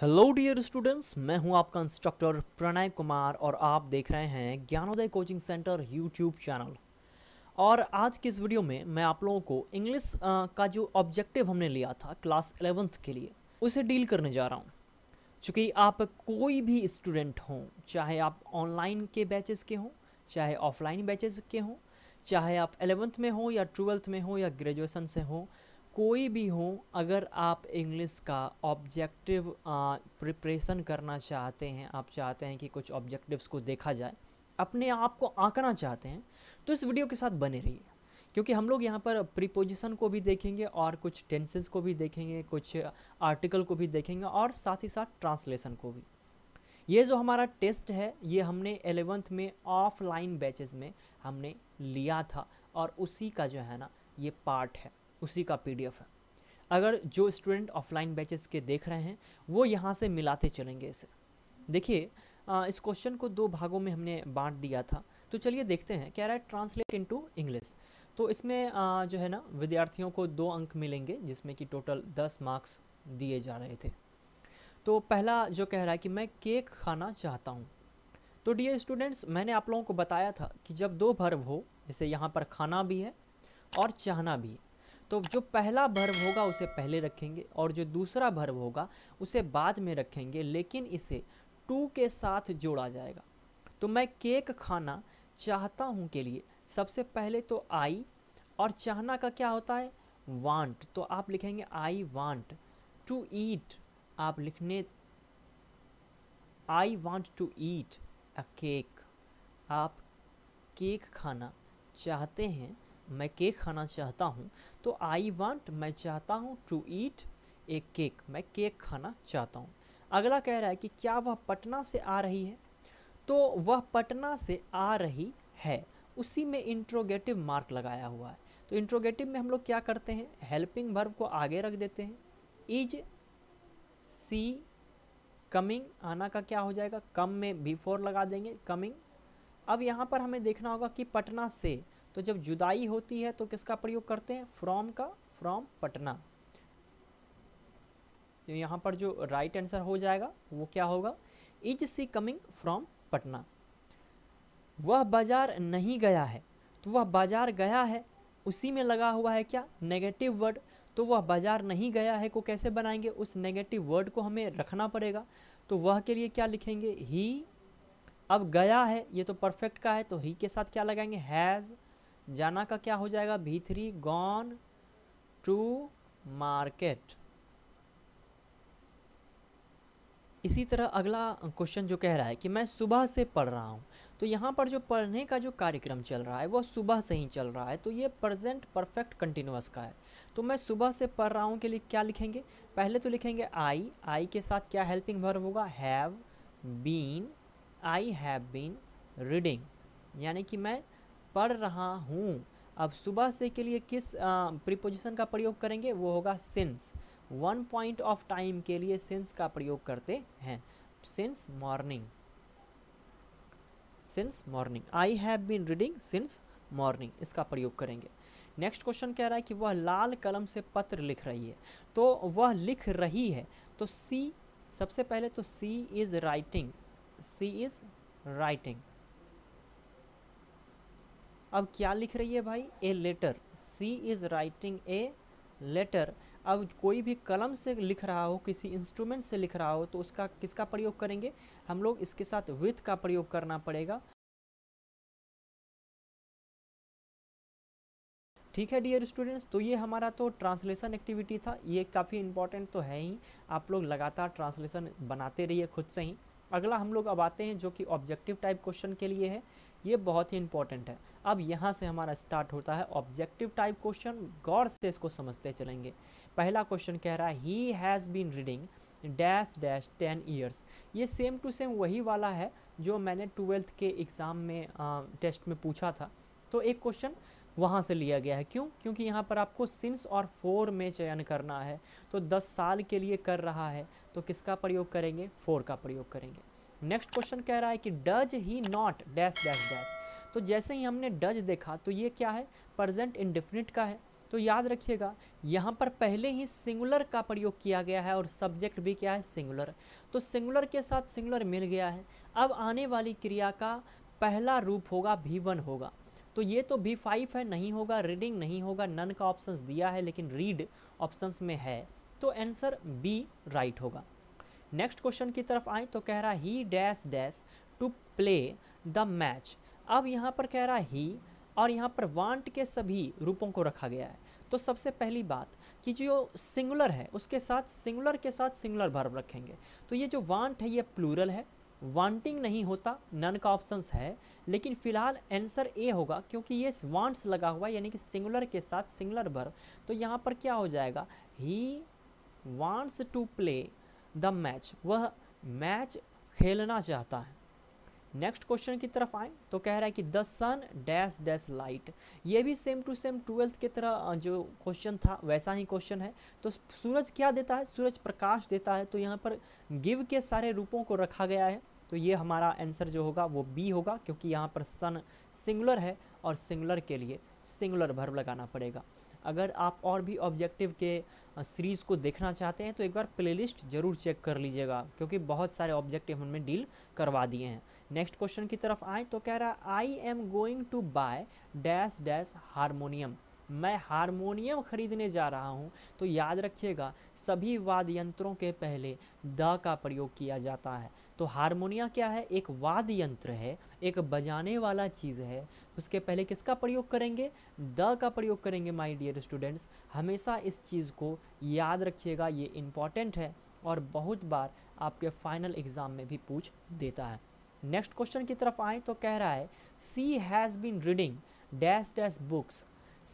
hello dear students मैं हूं आपका इंस्ट्रक्टर प्रणय कुमार और आप देख रहे हैं Gyanoday coaching centre YouTube channel और आज के इस वीडियो में मैं आप लोगों को इंग्लिश का जो ऑब्जेक्टिव हमने लिया था क्लास एलेवेंथ के लिए उसे डील करने जा रहा हूं चूँकि आप कोई भी स्टूडेंट हों चाहे आप ऑनलाइन के बैचेस के हों चाहे ऑफलाइन बैचेस के हों चाहे आप एलेवेंथ में हों या ट्वेल्थ में हों या ग्रेजुएसन से हों कोई भी हो अगर आप इंग्लिश का ऑब्जेक्टिव प्रिपरेशन करना चाहते हैं आप चाहते हैं कि कुछ ऑब्जेक्टिव्स को देखा जाए अपने आप को आंकना चाहते हैं तो इस वीडियो के साथ बने रहिए क्योंकि हम लोग यहाँ पर प्रीपोजिशन को भी देखेंगे और कुछ टेंसेस को भी देखेंगे कुछ आर्टिकल को भी देखेंगे और साथ ही साथ ट्रांसलेशन को भी ये जो हमारा टेस्ट है ये हमने एलेवंथ में ऑफलाइन बैचेस में हमने लिया था और उसी का जो है ना ये पार्ट है उसी का पी है अगर जो स्टूडेंट ऑफलाइन बैचेस के देख रहे हैं वो यहाँ से मिलाते चलेंगे इसे देखिए इस क्वेश्चन को दो भागों में हमने बांट दिया था तो चलिए देखते हैं कह रहा है ट्रांसलेट इनटू इंग्लिश तो इसमें आ, जो है ना विद्यार्थियों को दो अंक मिलेंगे जिसमें कि टोटल दस मार्क्स दिए जा रहे थे तो पहला जो कह रहा है कि मैं केक खाना चाहता हूँ तो डी स्टूडेंट्स मैंने आप लोगों को बताया था कि जब दो भर्व हो जैसे यहाँ पर खाना भी है और चाहना भी तो जो पहला भर्व होगा उसे पहले रखेंगे और जो दूसरा भर्व होगा उसे बाद में रखेंगे लेकिन इसे टू के साथ जोड़ा जाएगा तो मैं केक खाना चाहता हूँ के लिए सबसे पहले तो आई और चाहना का क्या होता है वांट तो आप लिखेंगे आई वांट टू ईट आप लिखने I want to eat a cake आप केक खाना चाहते हैं मैं केक खाना चाहता हूँ तो आई वांट मैं चाहता हूँ टू ईट ए केक मैं केक खाना चाहता हूँ अगला कह रहा है कि क्या वह पटना से आ रही है तो वह पटना से आ रही है उसी में इंट्रोगेटिव मार्क लगाया हुआ है तो इंट्रोगेटिव में हम लोग क्या करते हैं हेल्पिंग वर्ब को आगे रख देते हैं इज सी कमिंग आना का क्या हो जाएगा कम में बिफोर लगा देंगे कमिंग अब यहाँ पर हमें देखना होगा कि पटना से तो जब जुदाई होती है तो किसका प्रयोग करते हैं फ्रॉम का फ्रॉम पटना तो यहाँ पर जो राइट आंसर हो जाएगा वो क्या होगा is she coming from Patna वह बाजार नहीं गया है तो वह बाजार गया है उसी में लगा हुआ है क्या नेगेटिव वर्ड तो वह बाजार नहीं गया है को कैसे बनाएंगे उस नेगेटिव वर्ड को हमें रखना पड़ेगा तो वह के लिए क्या लिखेंगे ही अब गया है ये तो परफेक्ट का है तो ही के साथ क्या लगाएंगे हैज़ जाना का क्या हो जाएगा भी थ्री गॉन टू मार्केट इसी तरह अगला क्वेश्चन जो कह रहा है कि मैं सुबह से पढ़ रहा हूँ तो यहाँ पर जो पढ़ने का जो कार्यक्रम चल रहा है वो सुबह से ही चल रहा है तो ये प्रेजेंट परफेक्ट कंटिन्यूस का है तो मैं सुबह से पढ़ रहा हूँ के लिए क्या लिखेंगे पहले तो लिखेंगे आई आई के साथ क्या हेल्पिंग भर होगा have been I have been reading यानी कि मैं पढ़ रहा हूँ अब सुबह से के लिए किस प्रीपोजिशन का प्रयोग करेंगे वो होगा since one point of time के लिए सिंस का प्रयोग करते हैं since morning since morning I have been reading since morning इसका प्रयोग करेंगे नेक्स्ट क्वेश्चन कह रहा है कि वह लाल कलम से पत्र लिख रही है तो वह लिख रही है तो सी सबसे पहले तो she is writing she is writing अब क्या लिख रही है भाई a letter she is writing a letter अब कोई भी कलम से लिख रहा हो किसी इंस्ट्रूमेंट से लिख रहा हो तो उसका किसका प्रयोग करेंगे हम लोग इसके साथ विथ का प्रयोग करना पड़ेगा ठीक है डियर स्टूडेंट्स तो ये हमारा तो ट्रांसलेशन एक्टिविटी था ये काफ़ी इंपॉर्टेंट तो है ही आप लोग लगातार ट्रांसलेशन बनाते रहिए खुद से ही अगला हम लोग अब आते हैं जो कि ऑब्जेक्टिव टाइप क्वेश्चन के लिए है ये बहुत ही इंपॉर्टेंट है अब यहाँ से हमारा स्टार्ट होता है ऑब्जेक्टिव टाइप क्वेश्चन गौर से इसको समझते चलेंगे पहला क्वेश्चन कह रहा है he has been reading dash dash ten years ये सेम टू सेम वही वाला है जो मैंने ट्वेल्थ के एग्ज़ाम में आ, टेस्ट में पूछा था तो एक क्वेश्चन वहाँ से लिया गया है क्यों क्योंकि यहाँ पर आपको सिंस और फोर में चयन करना है तो दस साल के लिए कर रहा है तो किसका प्रयोग करेंगे फोर का प्रयोग करेंगे नेक्स्ट क्वेश्चन कह रहा है कि does he not dash dash dash तो जैसे ही हमने डज देखा तो ये क्या है प्रजेंट इंडिफिनिट का है तो याद रखिएगा यहाँ पर पहले ही सिंगुलर का प्रयोग किया गया है और सब्जेक्ट भी क्या है सिंगुलर तो सिंगुलर के साथ सिंगुलर मिल गया है अब आने वाली क्रिया का पहला रूप होगा भी वन होगा तो ये तो भी फाइव है नहीं होगा रीडिंग नहीं होगा नन का ऑप्शन दिया है लेकिन रीड ऑप्शंस में है तो आंसर बी राइट होगा नेक्स्ट क्वेश्चन की तरफ आए तो कह रहा he dash dash to play the match अब यहाँ पर कह रहा ही और यहाँ पर वांट के सभी रूपों को रखा गया है तो सबसे पहली बात कि जो सिंगुलर है उसके साथ सिंगुलर के साथ सिंगुलर भर्व रखेंगे तो ये जो वांट है ये प्लूरल है वांटिंग नहीं होता नन का ऑप्शंस है लेकिन फिलहाल आंसर ए होगा क्योंकि ये वांट्स लगा हुआ यानी कि सिंगुलर के साथ सिंगुलर भर्व तो यहाँ पर क्या हो जाएगा he wants to play the match वह मैच खेलना चाहता है नेक्स्ट क्वेश्चन की तरफ आए तो कह रहा है कि the sun dash dash light ये भी सेम टू सेम ट्वेल्थ की तरह जो क्वेश्चन था वैसा ही क्वेश्चन है तो सूरज क्या देता है सूरज प्रकाश देता है तो यहाँ पर गिव के सारे रूपों को रखा गया है तो ये हमारा आंसर जो होगा वो बी होगा क्योंकि यहाँ पर सन सिंगुलर है और सिंगुलर के लिए सिंगुलर भर्व लगाना पड़ेगा अगर आप और भी ऑब्जेक्टिव के सीरीज़ को देखना चाहते हैं तो एक बार प्लेलिस्ट ज़रूर चेक कर लीजिएगा क्योंकि बहुत सारे ऑब्जेक्टिव हमने डील करवा दिए हैं नेक्स्ट क्वेश्चन की तरफ आए तो कह रहा है I am going to buy dash dash harmonium मैं हारमोनियम खरीदने जा रहा हूँ तो याद रखिएगा सभी वाद्य यंत्रों के पहले द का प्रयोग किया जाता है तो हारमोनिया क्या है एक वाद यंत्र है एक बजाने वाला चीज़ है उसके पहले किसका प्रयोग करेंगे द का प्रयोग करेंगे माय डियर स्टूडेंट्स हमेशा इस चीज़ को याद रखिएगा ये इम्पॉर्टेंट है और बहुत बार आपके फाइनल एग्ज़ाम में भी पूछ देता है नेक्स्ट क्वेश्चन की तरफ आए तो कह रहा है she has been reading dash dash books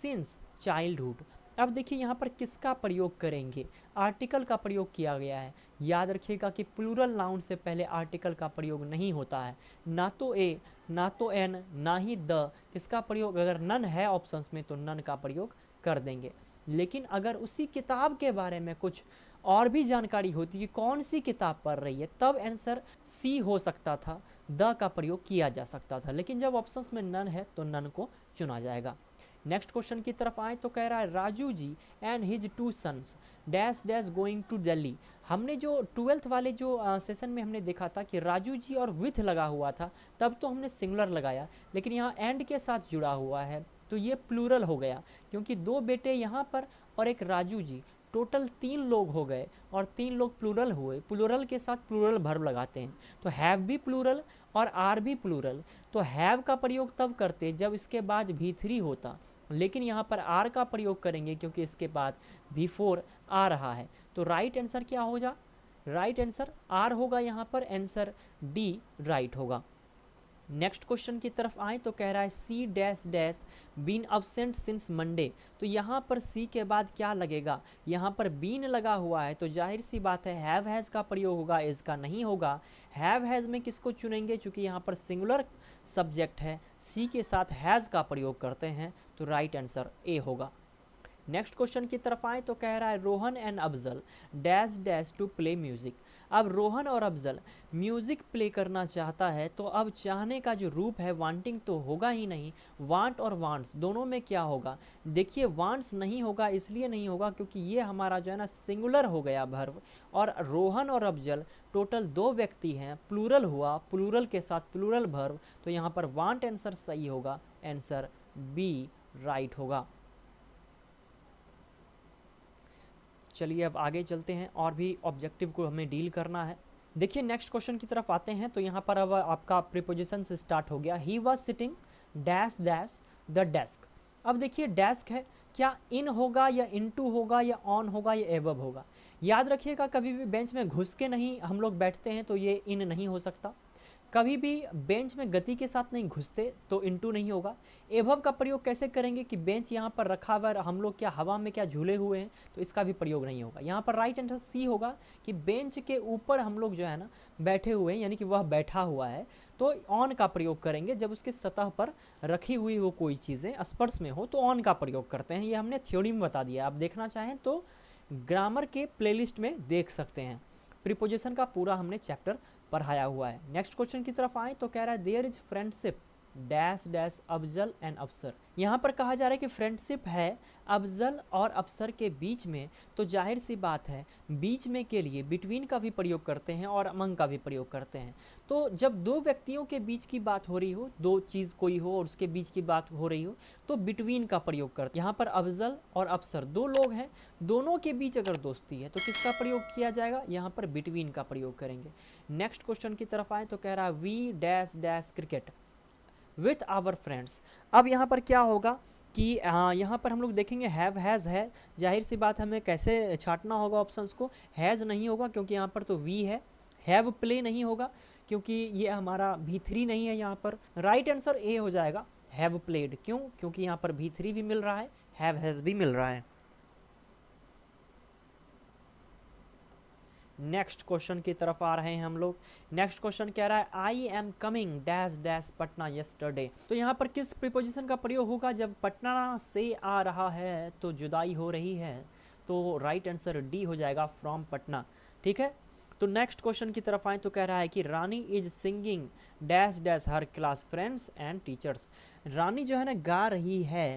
since childhood अब देखिए यहाँ पर किसका प्रयोग करेंगे आर्टिकल का प्रयोग किया गया है याद रखिएगा कि प्लूरल नाउन से पहले आर्टिकल का प्रयोग नहीं होता है ना तो ए ना तो एन ना ही द किसका प्रयोग अगर नन है ऑप्शंस में तो नन का प्रयोग कर देंगे लेकिन अगर उसी किताब के बारे में कुछ और भी जानकारी होती कि कौन सी किताब पढ़ रही है तब आंसर सी हो सकता था द का प्रयोग किया जा सकता था लेकिन जब ऑप्शंस में नन है तो नन को चुना जाएगा नेक्स्ट क्वेश्चन की तरफ आए तो कह रहा है Raju ji and his two sons dash dash going to Delhi हमने जो ट्वेल्थ वाले जो सेशन में हमने देखा था कि राजू जी और विथ लगा हुआ था तब तो हमने सिंगुलर लगाया लेकिन यहाँ एंड के साथ जुड़ा हुआ है तो ये प्लूरल हो गया क्योंकि दो बेटे यहाँ पर और एक राजू जी टोटल तीन लोग हो गए और तीन लोग प्लूरल हुए प्लूरल के साथ प्लूरल भर्व लगाते हैं तो हैव भी प्लूरल और आर भी प्लूरल तो हैव का प्रयोग तब करते जब इसके बाद भी थ्री होता लेकिन यहाँ पर आर का प्रयोग करेंगे क्योंकि इसके बाद बिफोर आ रहा है तो राइट आंसर क्या हो जा राइट आंसर आर होगा यहाँ पर आंसर डी राइट होगा नेक्स्ट क्वेश्चन की तरफ आए तो कह रहा है she dash dash been absent since Monday तो यहाँ पर सी के बाद क्या लगेगा यहाँ पर बीन लगा हुआ है तो जाहिर सी बात है हैव हैज़ का प्रयोग होगा इसका नहीं होगा हैव हैज़ में किसको चुनेंगे चूँकि यहाँ पर सिंगुलर सब्जेक्ट है सी के साथ हैज़ का प्रयोग करते हैं तो राइट आंसर ए होगा नेक्स्ट क्वेश्चन की तरफ आए तो कह रहा है Rohan and Afzal dash dash to play music अब रोहन और अफजल म्यूज़िक प्ले करना चाहता है तो अब चाहने का जो रूप है वांटिंग तो होगा ही नहीं वांट और वांट्स दोनों में क्या होगा देखिए वांट्स नहीं होगा इसलिए नहीं होगा क्योंकि ये हमारा जो है ना सिंगुलर हो गया भर्व और रोहन और अफजल टोटल दो व्यक्ति हैं प्लूरल हुआ प्लूरल के साथ प्लूरल भर्व तो यहाँ पर वांट आंसर सही होगा आंसर बी राइट होगा चलिए अब आगे चलते हैं और भी ऑब्जेक्टिव को हमें डील करना है देखिए नेक्स्ट क्वेश्चन की तरफ आते हैं तो यहाँ पर अब आपका प्रिपोजिशन से स्टार्ट हो गया he was sitting dash dash the desk अब देखिए डेस्क है क्या इन होगा या इन टू होगा या ऑन होगा या एवब होगा याद रखिएगा कभी भी बेंच में घुस के नहीं हम लोग बैठते हैं तो ये इन नहीं हो सकता कभी भी बेंच में गति के साथ नहीं घुसते तो इंटू नहीं होगा एभव का प्रयोग कैसे करेंगे कि बेंच यहाँ पर रखा हुआ हम लोग क्या हवा में क्या झूले हुए हैं तो इसका भी प्रयोग नहीं होगा यहाँ पर राइट आंसर सी होगा कि बेंच के ऊपर हम लोग जो है ना बैठे हुए हैं यानी कि वह बैठा हुआ है तो ऑन का प्रयोग करेंगे जब उसके सतह पर रखी हुई हो कोई चीज़ें स्पर्श में हो तो ऑन का प्रयोग करते हैं ये हमने थ्योरी में बता दिया आप देखना चाहें तो ग्रामर के प्लेलिस्ट में देख सकते हैं प्रिपोजिशन का पूरा हमने चैप्टर पढ़ाया हुआ है नेक्स्ट क्वेश्चन की तरफ आए तो कह रहा है there is friendship dash dash Afzal and Afsar यहाँ पर कहा जा रहा है कि फ्रेंडशिप है अफजल और अफसर के बीच में तो जाहिर सी बात है बीच में के लिए बिटवीन का भी प्रयोग करते हैं और अमंग का भी प्रयोग करते हैं तो जब दो व्यक्तियों के बीच की बात हो रही हो दो चीज़ कोई हो और उसके बीच की बात हो रही हो तो बिटवीन का प्रयोग करते यहाँ पर अफजल और अफसर दो लोग हैं दोनों के बीच अगर दोस्ती है तो किसका प्रयोग किया जाएगा यहाँ पर बिटवीन का प्रयोग करेंगे नेक्स्ट क्वेश्चन की तरफ आए तो कह रहा है we dash dash cricket with our friends अब यहाँ पर क्या होगा कि हाँ, यहाँ पर हम लोग देखेंगे हैव हैज़ है जाहिर सी बात हमें कैसे छाटना होगा ऑप्शंस को हैज़ नहीं होगा क्योंकि यहाँ पर तो वी है हैव प्ले नहीं होगा क्योंकि ये हमारा भी थ्री नहीं है यहाँ पर राइट आंसर ए हो जाएगा हैव प्लेड क्यों क्योंकि यहाँ पर भी थ्री भी मिल रहा है हैव हैज़ भी मिल रहा है नेक्स्ट क्वेश्चन की तरफ आ रहे हैं हम लोग नेक्स्ट क्वेश्चन कह रहा है I am coming dash dash Patna yesterday तो यहाँ पर किस प्रिपोजिशन का प्रयोग होगा जब पटना से आ रहा है तो जुदाई हो रही है तो राइट आंसर डी हो जाएगा फ्रॉम पटना ठीक है तो नेक्स्ट क्वेश्चन की तरफ आए तो कह रहा है कि Rani is singing dash dash her class friends and teachers Rani जो है ना गा रही है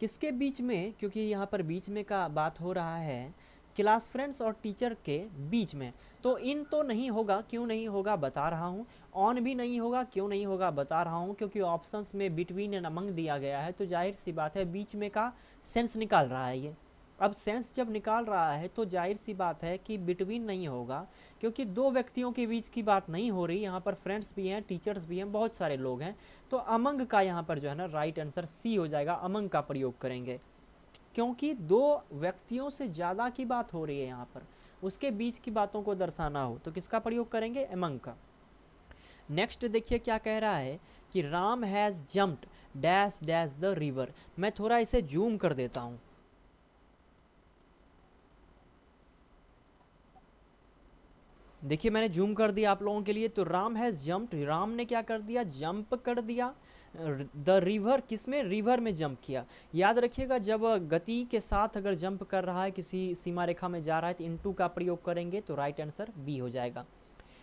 किसके बीच में क्योंकि यहाँ पर बीच में का बात हो रहा है क्लास फ्रेंड्स और टीचर के बीच में तो इन तो नहीं होगा क्यों नहीं होगा बता रहा हूँ ऑन भी नहीं होगा क्यों नहीं होगा बता रहा हूँ क्योंकि ऑप्शंस में बिटवीन एंड अमंग दिया गया है तो जाहिर सी बात है बीच में का सेंस निकाल रहा है ये अब सेंस जब निकाल रहा है तो जाहिर सी बात है कि बिटवीन नहीं होगा क्योंकि दो व्यक्तियों के बीच की बात नहीं हो रही यहाँ पर फ्रेंड्स भी हैं टीचर्स भी हैं बहुत सारे लोग हैं तो अमंग का यहाँ पर जो है ना राइट आंसर सी हो जाएगा अमंग का प्रयोग करेंगे क्योंकि दो व्यक्तियों से ज़्यादा की बात हो रही है यहाँ पर उसके बीच की बातों को दर्शाना हो तो किसका प्रयोग करेंगे एमंग का नेक्स्ट देखिए क्या कह रहा है कि Ram has jumped dash dash the river मैं थोड़ा इसे जूम कर देता हूँ देखिए मैंने जूम कर दिया आप लोगों के लिए तो राम हैज़ जम्प्ड राम ने क्या कर दिया जंप कर दिया द रिवर किस में रिवर में जंप किया याद रखिएगा जब गति के साथ अगर जंप कर रहा है किसी सीमा रेखा में जा रहा है तो इन टू का प्रयोग करेंगे तो राइट आंसर बी हो जाएगा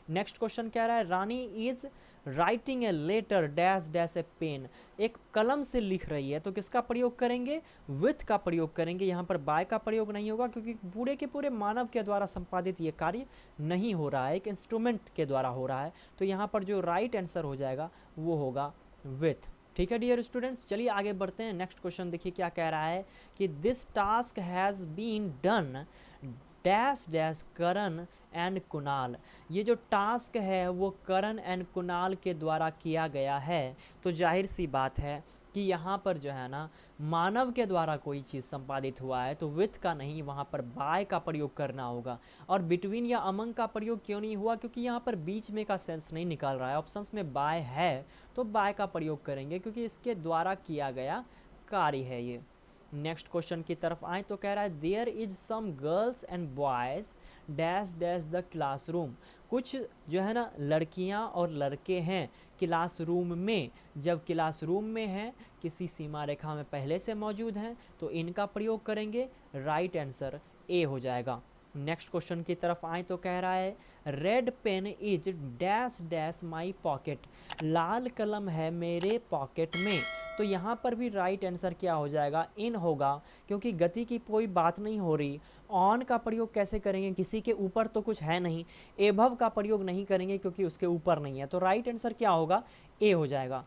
नेक्स्ट क्वेश्चन कह रहा है Rani is writing a letter dash dash a pen एक कलम से लिख रही है तो किसका प्रयोग करेंगे विथ का प्रयोग करेंगे यहाँ पर बाय का प्रयोग नहीं होगा क्योंकि पूरे के पूरे मानव के द्वारा संपादित ये कार्य नहीं हो रहा है एक इंस्ट्रूमेंट के द्वारा हो रहा है तो यहाँ पर जो राइट right आंसर हो जाएगा वो होगा विथ ठीक है डियर स्टूडेंट्स चलिए आगे बढ़ते हैं नेक्स्ट क्वेश्चन देखिए क्या कह रहा है कि this task has been done dash dash Karan and Kunal ये जो टास्क है वो करण एंड कुणाल के द्वारा किया गया है तो जाहिर सी बात है कि यहाँ पर जो है ना मानव के द्वारा कोई चीज़ संपादित हुआ है तो विथ का नहीं वहाँ पर बाय का प्रयोग करना होगा और बिटवीन या अमंग का प्रयोग क्यों नहीं हुआ क्योंकि यहाँ पर बीच में का सेंस नहीं निकाल रहा है ऑप्शंस में बाय है तो बाय का प्रयोग करेंगे क्योंकि इसके द्वारा किया गया कार्य है ये नेक्स्ट क्वेश्चन की तरफ आए तो कह रहा है there is some girls and boys dash dash the classroom कुछ जो है ना लड़कियां और लड़के हैं क्लासरूम में जब क्लासरूम में हैं किसी सीमा रेखा में पहले से मौजूद हैं तो इनका प्रयोग करेंगे राइट आंसर ए हो जाएगा नेक्स्ट क्वेश्चन की तरफ आए तो कह रहा है red pen is dash dash my pocket लाल कलम है मेरे पॉकेट में तो यहाँ पर भी राइट आंसर क्या हो जाएगा इन होगा क्योंकि गति की कोई बात नहीं हो रही ऑन का प्रयोग कैसे करेंगे किसी के ऊपर तो कुछ है नहीं एभव का प्रयोग नहीं करेंगे क्योंकि उसके ऊपर नहीं है तो राइट आंसर क्या होगा ए हो जाएगा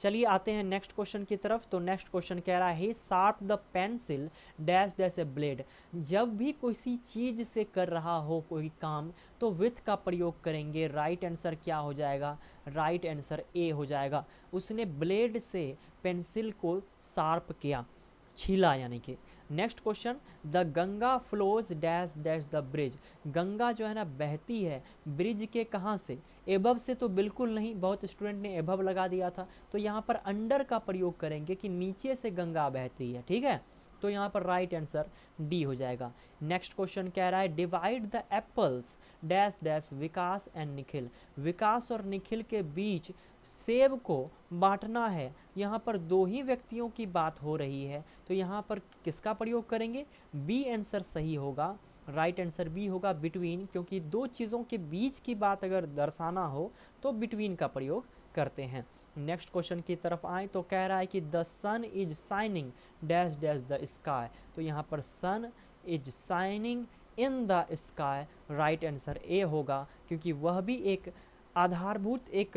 चलिए आते हैं नेक्स्ट क्वेश्चन की तरफ तो नेक्स्ट क्वेश्चन कह रहा है sharp the pencil dash dash a blade जब भी किसी चीज़ से कर रहा हो कोई काम तो विथ का प्रयोग करेंगे राइट आंसर क्या हो जाएगा राइट आंसर ए हो जाएगा उसने ब्लेड से पेंसिल को शार्प किया छीला यानी कि next question the Ganga flows dash dash the bridge Ganga जो है ना बहती है ब्रिज के कहाँ से एबव से तो बिल्कुल नहीं बहुत स्टूडेंट ने एबव लगा दिया था तो यहाँ पर अंडर का प्रयोग करेंगे कि नीचे से गंगा बहती है ठीक है तो यहाँ पर राइट आंसर डी हो जाएगा नेक्स्ट क्वेश्चन कह रहा है divide the apples dash dash Vikas and Nikhil Vikas और निखिल के बीच सेब को बांटना है यहाँ पर दो ही व्यक्तियों की बात हो रही है तो यहाँ पर किसका प्रयोग करेंगे बी आंसर सही होगा राइट आंसर बी होगा बिटवीन क्योंकि दो चीज़ों के बीच की बात अगर दर्शाना हो तो बिटवीन का प्रयोग करते हैं नेक्स्ट क्वेश्चन की तरफ आए तो कह रहा है कि the sun is shining dash dash the sky तो यहाँ पर sun is shining in the sky right answer A होगा क्योंकि वह भी एक आधारभूत एक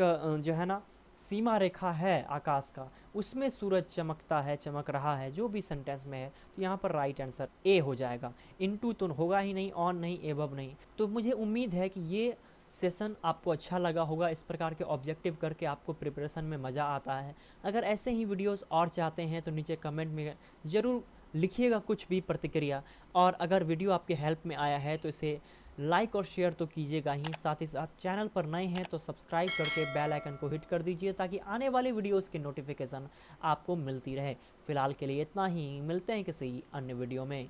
जो है ना सीमा रेखा है आकाश का उसमें सूरज चमकता है चमक रहा है जो भी सेंटेंस में है तो यहाँ पर राइट आंसर ए हो जाएगा इनटू तो होगा ही नहीं ऑन नहीं बब नहीं तो मुझे उम्मीद है कि ये सेशन आपको अच्छा लगा होगा इस प्रकार के ऑब्जेक्टिव करके आपको प्रिपरेशन में मज़ा आता है अगर ऐसे ही वीडियोस और चाहते हैं तो नीचे कमेंट में ज़रूर लिखिएगा कुछ भी प्रतिक्रिया और अगर वीडियो आपके हेल्प में आया है तो इसे लाइक और शेयर तो कीजिएगा ही साथ ही साथ चैनल पर नए हैं तो सब्सक्राइब करके बेल आइकन को हिट कर दीजिए ताकि आने वाले वीडियोस की नोटिफिकेशन आपको मिलती रहे फिलहाल के लिए इतना ही मिलते हैं किसी अन्य वीडियो में